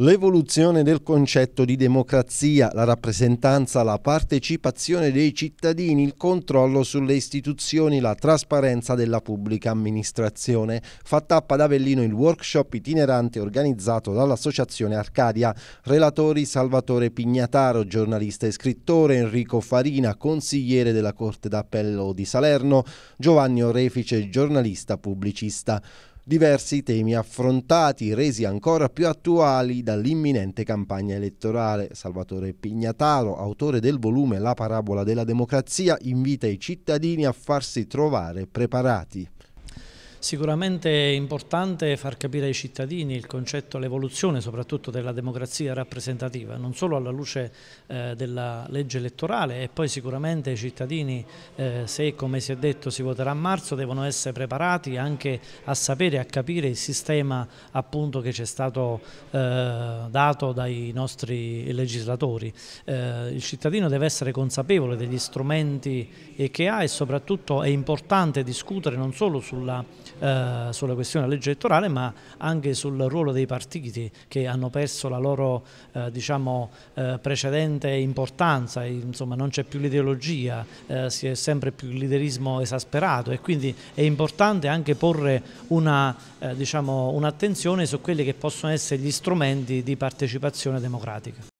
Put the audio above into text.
L'evoluzione del concetto di democrazia, la rappresentanza, la partecipazione dei cittadini, il controllo sulle istituzioni, la trasparenza della pubblica amministrazione. Fa tappa ad Avellino il workshop itinerante organizzato dall'Associazione Arcadia. Relatori Salvatore Pignataro, giornalista e scrittore, Enrico Farina, consigliere della Corte d'Appello di Salerno, Giovanni Orefice, giornalista pubblicista diversi temi affrontati, resi ancora più attuali dall'imminente campagna elettorale. Salvatore Pignataro, autore del volume La parabola della democrazia, invita i cittadini a farsi trovare preparati. Sicuramente è importante far capire ai cittadini il concetto, l'evoluzione soprattutto della democrazia rappresentativa, non solo alla luce eh, della legge elettorale e poi sicuramente i cittadini, eh, se come si è detto si voterà a marzo, devono essere preparati anche a sapere, e a capire il sistema appunto che ci è stato eh, dato dai nostri legislatori. Eh, il cittadino deve essere consapevole degli strumenti eh, che ha e soprattutto è importante discutere non solo sulla eh, sulla questione della legge elettorale ma anche sul ruolo dei partiti che hanno perso la loro eh, diciamo, eh, precedente importanza, insomma non c'è più l'ideologia, eh, si è sempre più il liderismo esasperato e quindi è importante anche porre eh, diciamo, un'attenzione diciamo, un su quelli che possono essere gli strumenti di partecipazione democratica.